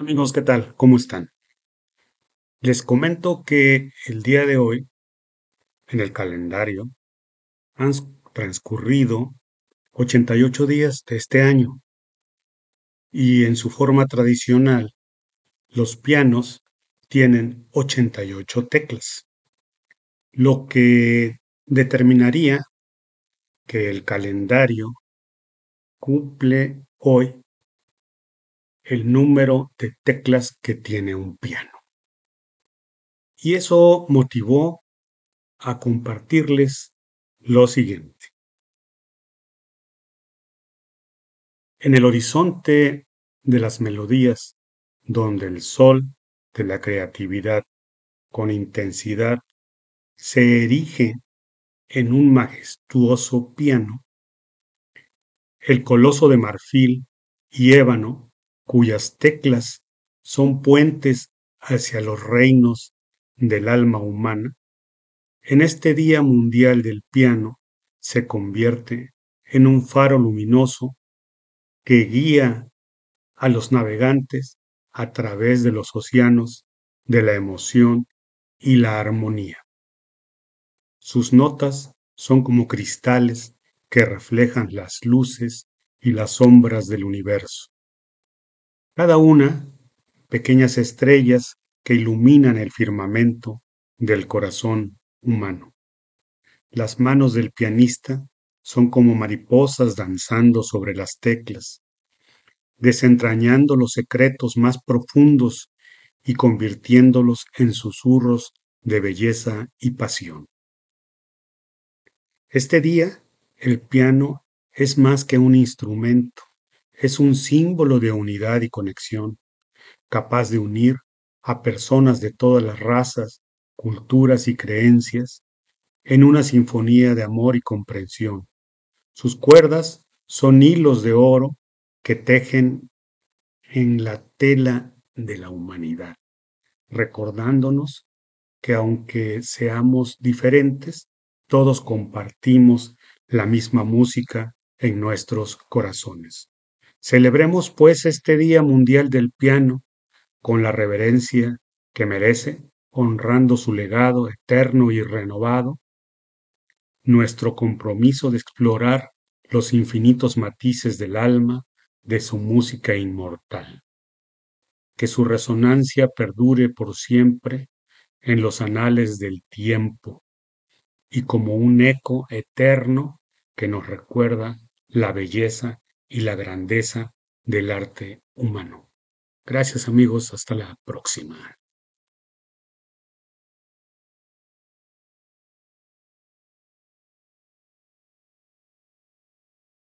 Amigos, ¿qué tal? ¿Cómo están? Les comento que el día de hoy, en el calendario, han transcurrido 88 días de este año y en su forma tradicional, los pianos tienen 88 teclas, lo que determinaría que el calendario cumple hoy el número de teclas que tiene un piano. Y eso motivó a compartirles lo siguiente. En el horizonte de las melodías, donde el sol de la creatividad con intensidad se erige en un majestuoso piano, el coloso de marfil y ébano cuyas teclas son puentes hacia los reinos del alma humana, en este Día Mundial del Piano se convierte en un faro luminoso que guía a los navegantes a través de los océanos de la emoción y la armonía. Sus notas son como cristales que reflejan las luces y las sombras del universo cada una pequeñas estrellas que iluminan el firmamento del corazón humano. Las manos del pianista son como mariposas danzando sobre las teclas, desentrañando los secretos más profundos y convirtiéndolos en susurros de belleza y pasión. Este día, el piano es más que un instrumento, es un símbolo de unidad y conexión, capaz de unir a personas de todas las razas, culturas y creencias en una sinfonía de amor y comprensión. Sus cuerdas son hilos de oro que tejen en la tela de la humanidad, recordándonos que aunque seamos diferentes, todos compartimos la misma música en nuestros corazones. Celebremos pues este Día Mundial del Piano con la reverencia que merece, honrando su legado eterno y renovado, nuestro compromiso de explorar los infinitos matices del alma de su música inmortal. Que su resonancia perdure por siempre en los anales del tiempo y como un eco eterno que nos recuerda la belleza y la grandeza del arte humano. Gracias amigos, hasta la próxima.